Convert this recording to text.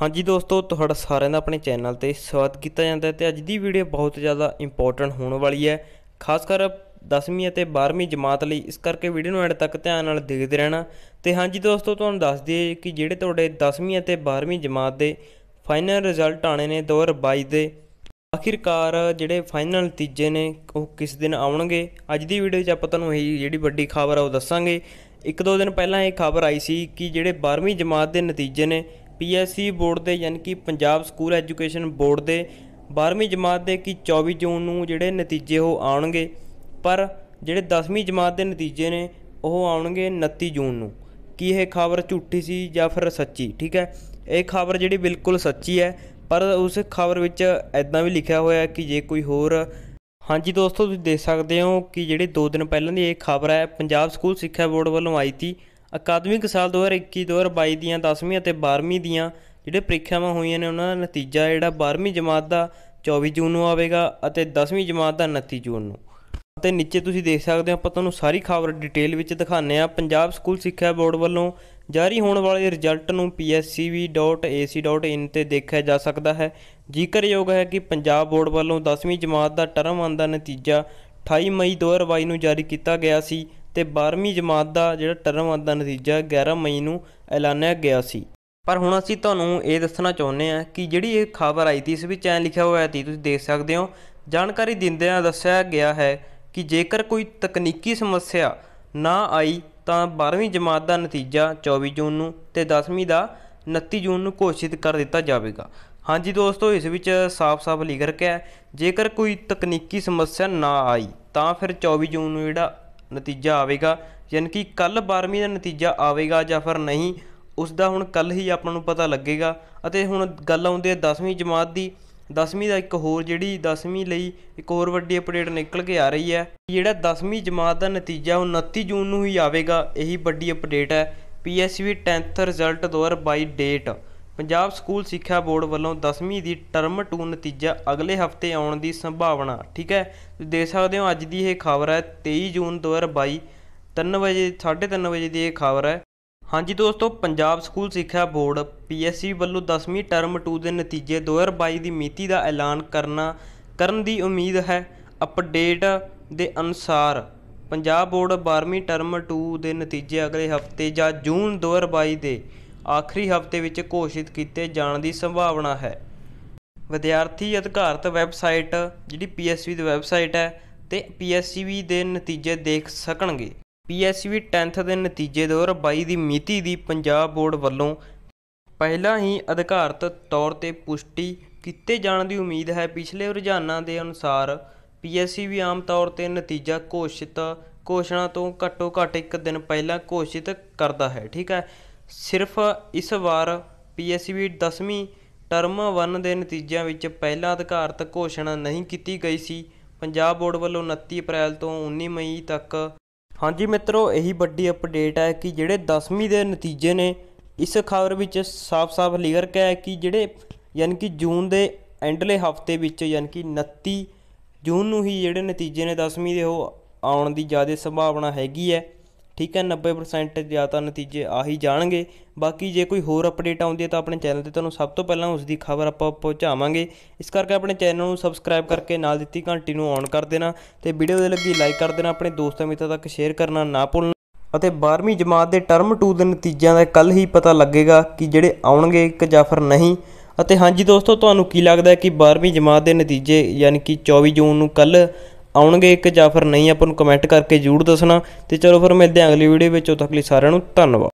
ਹਾਂਜੀ ਦੋਸਤੋ ਤੁਹਾਡਾ ਸਾਰਿਆਂ ਦਾ ਆਪਣੇ ਚੈਨਲ ਤੇ ਸਵਾਗਤ ਕੀਤਾ ਜਾਂਦਾ ਹੈ ਤੇ ਅੱਜ ਦੀ ਵੀਡੀਓ ਬਹੁਤ ਜ਼ਿਆਦਾ ਇੰਪੋਰਟੈਂਟ ਹੋਣ ਵਾਲੀ ਹੈ ਖਾਸ ਕਰ 10ਵੀਂ ਅਤੇ 12ਵੀਂ ਜਮਾਤ ਲਈ ਇਸ ਕਰਕੇ ਵੀਡੀਓ ਨੂੰ ਐਂਡ ਤੱਕ ਧਿਆਨ ਨਾਲ ਦੇਖਦੇ ਰਹਿਣਾ ਤੇ ਹਾਂਜੀ ਦੋਸਤੋ ਤੁਹਾਨੂੰ ਦੱਸ ਦਈਏ ਕਿ ਜਿਹੜੇ ਤੁਹਾਡੇ 10ਵੀਂ ਅਤੇ 12ਵੀਂ ਜਮਾਤ ਦੇ ਫਾਈਨਲ ਰਿਜ਼ਲਟ ਆਣੇ ਨੇ 2022 ਦੇ ਆਖਿਰਕਾਰ ਜਿਹੜੇ ਫਾਈਨਲ ਨਤੀਜੇ ਨੇ ਉਹ ਕਿਸ ਦਿਨ ਆਉਣਗੇ ਅੱਜ ਦੀ ਵੀਡੀਓ 'ਚ ਆਪਾਂ ਤੁਹਾਨੂੰ ਇਹ ਜਿਹੜੀ ਵੱਡੀ ਖਬਰ ਆ ਉਹ ਦੱਸਾਂਗੇ ਇੱਕ ਦੋ ਦਿਨ ਪਹਿਲਾਂ ਇਹ ਖਬਰ ਆਈ ਸੀ ਕਿ ਜਿਹੜੇ 12ਵੀਂ ਜਮਾਤ ਦੇ ਨਤੀਜੇ ਨੇ ਪੀਐਸਸੀ ਬੋਰਡ ਦੇ ਯਾਨੀ ਕਿ ਪੰਜਾਬ ਸਕੂਲ ਐਜੂਕੇਸ਼ਨ ਬੋਰਡ ਦੇ 12ਵੀਂ ਜਮਾਤ ਦੇ ਕਿ 24 ਜੂਨ ਨੂੰ ਜਿਹੜੇ ਨਤੀਜੇ ਉਹ ਆਉਣਗੇ ਪਰ ਜਿਹੜੇ 10ਵੀਂ ਜਮਾਤ ਦੇ ਨਤੀਜੇ ਨੇ ਉਹ ਆਉਣਗੇ 29 ਜੂਨ ਨੂੰ ਕੀ ਇਹ ਖਬਰ ਝੂਠੀ ਸੀ ਜਾਂ ਫਿਰ ਸੱਚੀ ਠੀਕ ਹੈ ਇਹ ਖਬਰ ਜਿਹੜੀ ਬਿਲਕੁਲ ਸੱਚੀ ਹੈ ਪਰ ਉਸ ਖਬਰ ਵਿੱਚ ਐਦਾਂ ਵੀ ਲਿਖਿਆ ਹੋਇਆ ਕਿ ਜੇ ਕੋਈ ਹੋਰ ਹਾਂਜੀ ਦੋਸਤੋ ਤੁਸੀਂ ਦੇਖ ਸਕਦੇ ਹੋ ਕਿ ਜਿਹੜੇ 2 ਦਿਨ ਪਹਿਲਾਂ ਦੀ ਇਹ ਖਬਰ ਹੈ ਪੰਜਾਬ ਸਕੂਲ ਸਿੱਖਿਆ ਬੋਰਡ ਵੱਲੋਂ ਆਈ ਸੀ ਅਕਾਦਮਿਕ ਸਾਲ 2021-2022 ਦੀਆਂ 10ਵੀਂ ਅਤੇ 12ਵੀਂ ਦੀਆਂ ਜਿਹੜੇ ਪ੍ਰੀਖਿਆਵਾਂ ਹੋਈਆਂ ਨੇ ਉਹਨਾਂ ਦਾ ਨਤੀਜਾ ਜਿਹੜਾ 12ਵੀਂ ਜਮਾਤ ਦਾ 24 ਜੂਨ ਨੂੰ ਆਵੇਗਾ ਅਤੇ 10ਵੀਂ ਜਮਾਤ ਦਾ 29 ਜੂਨ ਨੂੰ ਅਤੇ ਨੀਚੇ ਤੁਸੀਂ ਦੇਖ ਸਕਦੇ ਹੋ ਆਪਾਂ ਤੁਹਾਨੂੰ ਸਾਰੀ ਖਬਰ ਡਿਟੇਲ ਵਿੱਚ ਦਿਖਾਣੇ ਆ ਪੰਜਾਬ ਸਕੂਲ ਸਿੱਖਿਆ ਬੋਰਡ ਵੱਲੋਂ ਜਾਰੀ ਹੋਣ ਵਾਲੇ ਰਿਜ਼ਲਟ ਨੂੰ pscb.ac.in ਤੇ ਦੇਖਿਆ ਜਾ ਸਕਦਾ ਹੈ ਜ਼ਿਕਰਯੋਗ ਹੈ ਕਿ ਪੰਜਾਬ ਬੋਰਡ ਵੱਲੋਂ 10ਵੀਂ ਜਮਾਤ ਦਾ ਟਰਮ 1 ਦਾ ਨਤੀਜਾ 28 ਮਈ 2022 ਨੂੰ ਜਾਰੀ ਕੀਤਾ ਗਿਆ ਸੀ ਤੇ 12ਵੀਂ ਜਮਾਤ ਦਾ ਜਿਹੜਾ ਟਰਮ ਦਾ ਨਤੀਜਾ 11 ਮਈ ਨੂੰ ਐਲਾਨਿਆ ਗਿਆ ਸੀ ਪਰ ਹੁਣ ਅਸੀਂ ਤੁਹਾਨੂੰ ਇਹ ਦੱਸਣਾ ਚਾਹੁੰਦੇ ਆ ਕਿ ਜਿਹੜੀ ਇਹ ਖਬਰ ਆਈ ਸੀ ਇਸ ਵਿੱਚ ਐਂ ਲਿਖਿਆ ਹੋਇਆ ਸੀ ਤੁਸੀਂ ਦੇਖ ਸਕਦੇ ਹੋ ਜਾਣਕਾਰੀ ਦਿੰਦਿਆਂ ਦੱਸਿਆ ਗਿਆ ਹੈ ਕਿ ਜੇਕਰ ਕੋਈ ਤਕਨੀਕੀ ਸਮੱਸਿਆ ਨਾ ਆਈ ਤਾਂ 12ਵੀਂ ਜਮਾਤ ਦਾ ਨਤੀਜਾ 24 ਜੂਨ ਨੂੰ ਤੇ 10ਵੀਂ ਦਾ 29 ਜੂਨ ਨੂੰ ਘੋਸ਼ਿਤ ਕਰ ਦਿੱਤਾ ਜਾਵੇਗਾ ਹਾਂਜੀ ਦੋਸਤੋ ਇਸ ਵਿੱਚ ਸਾਫ਼-ਸਾਫ਼ ਲਿਖ ਹੈ ਜੇਕਰ ਕੋਈ ਤਕਨੀਕੀ ਸਮੱਸਿਆ ਨਾ ਆਈ ਤਾਂ ਫਿਰ 24 ਜੂਨ ਨੂੰ ਜਿਹੜਾ ਨਤੀਜਾ ਆਵੇਗਾ ਯਾਨੀ ਕਿ ਕੱਲ 12ਵੀਂ ਦਾ ਨਤੀਜਾ ਆਵੇਗਾ ਜਾਂ ਫਿਰ ਨਹੀਂ ਉਸ ਦਾ ਹੁਣ ਕੱਲ ਹੀ ਆਪਾਂ ਨੂੰ ਪਤਾ ਲੱਗੇਗਾ ਅਤੇ ਹੁਣ ਗੱਲ ਆਉਂਦੀ ਹੈ 10ਵੀਂ ਜਮਾਤ ਦੀ 10ਵੀਂ ਦਾ ਇੱਕ ਹੋਰ ਜਿਹੜੀ 10ਵੀਂ ਲਈ ਇੱਕ ਹੋਰ ਵੱਡੀ ਅਪਡੇਟ ਨਿਕਲ ਕੇ ਆ ਰਹੀ ਹੈ ਜਿਹੜਾ 10ਵੀਂ ਜਮਾਤ ਦਾ ਨਤੀਜਾ ਉਹ 29 ਜੂਨ ਨੂੰ ਹੀ ਆਵੇਗਾ ਇਹੀ ਵੱਡੀ ਅਪਡੇਟ ਹੈ PSV 10th result 2022 date Punjab school ਸਿੱਖਿਆ ਬੋਰਡ ਵੱਲੋਂ 10ਵੀਂ ਦੀ ਟਰਮ 2 ਨਤੀਜਾ ਅਗਲੇ ਹਫਤੇ ਆਉਣ ਦੀ ਸੰਭਾਵਨਾ ਠੀਕ ਹੈ ਤੁਸੀਂ ਦੇਖ ਸਕਦੇ ਹੋ ਅੱਜ ਦੀ ਇਹ ਖਬਰ ਹੈ 23 ਜੂਨ 2022 3 ਵਜੇ 3:30 ਵਜੇ ਦੀ ਇਹ ਖਬਰ ਹੈ ਹਾਂਜੀ ਦੋਸਤੋ ਪੰਜਾਬ ਸਕੂਲ ਸਿੱਖਿਆ ਬੋਰਡ ਪੀਐਸਸੀ ਵੱਲੋਂ 10ਵੀਂ ਟਰਮ 2 ਦੇ ਨਤੀਜੇ 2022 ਦੀ ਮਿਤੀ ਦਾ ਐਲਾਨ ਕਰਨਾ ਕਰਨ ਦੀ ਉਮੀਦ ਹੈ ਅਪਡੇਟ ਦੇ ਅਨੁਸਾਰ ਪੰਜਾਬ ਬੋਰਡ 12ਵੀਂ ਟਰਮ 2 ਦੇ ਨਤੀਜੇ ਅਗਲੇ ਹਫਤੇ ਜਾਂ ਜੂਨ 2022 ਦੇ ਆਖਰੀ ਹਫ਼ਤੇ ਵਿੱਚ ਘੋਸ਼ਿਤ ਕੀਤੇ ਜਾਣ ਦੀ ਸੰਭਾਵਨਾ ਹੈ ਵਿਦਿਆਰਥੀ ਅਧਿਕਾਰਤ ਵੈਬਸਾਈਟ ਜਿਹੜੀ ਪੀਐਸਸੀ ਦੀ ਵੈਬਸਾਈਟ ਹੈ ਤੇ ਪੀਐਸਸੀ ਦੇ ਨਤੀਜੇ ਦੇਖ ਸਕਣਗੇ ਪੀਐਸਸੀ 10th ਦੇ ਨਤੀਜੇ 2022 ਦੀ ਮਿਤੀ ਦੀ ਪੰਜਾਬ ਬੋਰਡ ਵੱਲੋਂ ਪਹਿਲਾਂ ਹੀ ਅਧਿਕਾਰਤ ਤੌਰ ਤੇ ਪੁਸ਼ਟੀ ਕੀਤੇ ਜਾਣ ਦੀ ਉਮੀਦ ਹੈ ਪਿਛਲੇ ਰੁਝਾਨਾਂ ਦੇ ਅਨੁਸਾਰ ਪੀਐਸਸੀ ਆਮ ਤੌਰ ਤੇ ਨਤੀਜਾ ਘੋਸ਼ਿਤ ਘੋਸ਼ਣਾ ਤੋਂ ਘੱਟੋ ਘੱਟ ਇੱਕ ਦਿਨ ਪਹਿਲਾਂ ਘੋਸ਼ਿਤ ਕਰਦਾ ਹੈ ਠੀਕ ਹੈ ਸਿਰਫ ਇਸ ਵਾਰ ਪੀਐਸਬੀ 10ਵੀਂ ਟਰਮ 1 ਦੇ ਨਤੀਜਿਆਂ ਵਿੱਚ ਪਹਿਲਾ ਅਧਿਕਾਰਤ ਘੋਸ਼ਣਾ ਨਹੀਂ ਕੀਤੀ ਗਈ ਸੀ ਪੰਜਾਬ ਬੋਰਡ ਵੱਲੋਂ 29 ਅਪ੍ਰੈਲ ਤੋਂ 19 ਮਈ ਤੱਕ ਹਾਂਜੀ ਮਿੱਤਰੋ ਇਹੀ ਵੱਡੀ ਅਪਡੇਟ ਹੈ ਕਿ ਜਿਹੜੇ 10ਵੀਂ ਦੇ ਨਤੀਜੇ ਨੇ ਇਸ ਖਬਰ ਵਿੱਚ ਸਾਫ਼-ਸਾਫ਼ ਲਿਖਰ ਗਿਆ ਹੈ ਕਿ ਜਿਹੜੇ ਯਾਨੀ ਕਿ ਜੂਨ ਦੇ ਐਂਡਲੇ ਹਫਤੇ ਵਿੱਚ ਯਾਨੀ ਕਿ 29 ਜੂਨ ਨੂੰ ਹੀ ਜਿਹੜੇ ਨਤੀਜੇ ਨੇ 10ਵੀਂ ਦੇ ਉਹ ਆਉਣ ਦੀ ਜ਼ਿਆਦਾ ਸੰਭਾਵਨਾ ਹੈਗੀ ਹੈ ਠੀਕ ਹੈ 90% ਜਾਂ ਤਾਂ ਨਤੀਜੇ ਆ ਹੀ ਜਾਣਗੇ ਬਾਕੀ ਜੇ ਕੋਈ ਹੋਰ ਅਪਡੇਟ ਆਉਂਦੀ ਹੈ ਤਾਂ ਆਪਣੇ ਚੈਨਲ ਤੇ ਤੁਹਾਨੂੰ ਸਭ ਤੋਂ ਪਹਿਲਾਂ ਉਸ ਦੀ ਖਬਰ ਆਪਾਂ ਪਹੁੰਚਾਵਾਂਗੇ ਇਸ ਕਰਕੇ ਆਪਣੇ ਚੈਨਲ ਨੂੰ ਸਬਸਕ੍ਰਾਈਬ ਕਰਕੇ ਨਾਲ ਦਿੱਤੀ ਘੰਟੀ ਨੂੰ ਔਨ ਕਰ ਦੇਣਾ ਤੇ ਵੀਡੀਓ ਦੇ ਲੱਗੀ ਲਾਈਕ ਕਰ ਦੇਣਾ ਆਪਣੇ ਦੋਸਤਾਂ ਮਿੱਤਰਾਂ ਤੱਕ ਸ਼ੇਅਰ ਕਰਨਾ ਨਾ ਭੁੱਲਣਾ ਅਤੇ 12ਵੀਂ ਜਮਾਤ ਦੇ ਟਰਮ 2 ਦੇ ਨਤੀਜਿਆਂ ਦਾ ਕੱਲ ਹੀ ਪਤਾ ਲੱਗੇਗਾ ਕਿ ਜਿਹੜੇ ਆਉਣਗੇ ਇੱਕ ਜਾਂ ਫਿਰ ਨਹੀਂ ਅਤੇ ਹਾਂਜੀ ਦੋਸਤੋ ਤੁਹਾਨੂੰ ਕੀ ਲੱਗਦਾ ਹੈ ਕਿ 12ਵੀਂ ਜਮਾਤ ਦੇ ਨਤੀਜੇ ਯਾਨੀ ਕਿ 24 ਜੂਨ ਨੂੰ ਕੱਲ ਆਉਣਗੇ ਇੱਕ ਜਾਂ ਫਿਰ ਨਹੀਂ ਆਪਾਂ ਨੂੰ ਕਮੈਂਟ ਕਰਕੇ ਜ਼ਰੂਰ ਦੱਸਣਾ ਤੇ ਚਲੋ ਫਿਰ ਮਿਲਦੇ ਆਂ ਅਗਲੀ ਵੀਡੀਓ ਵਿੱਚ ਉਦੋਂ ਤੱਕ ਲਈ ਸਾਰਿਆਂ ਨੂੰ ਧੰਨਵਾਦ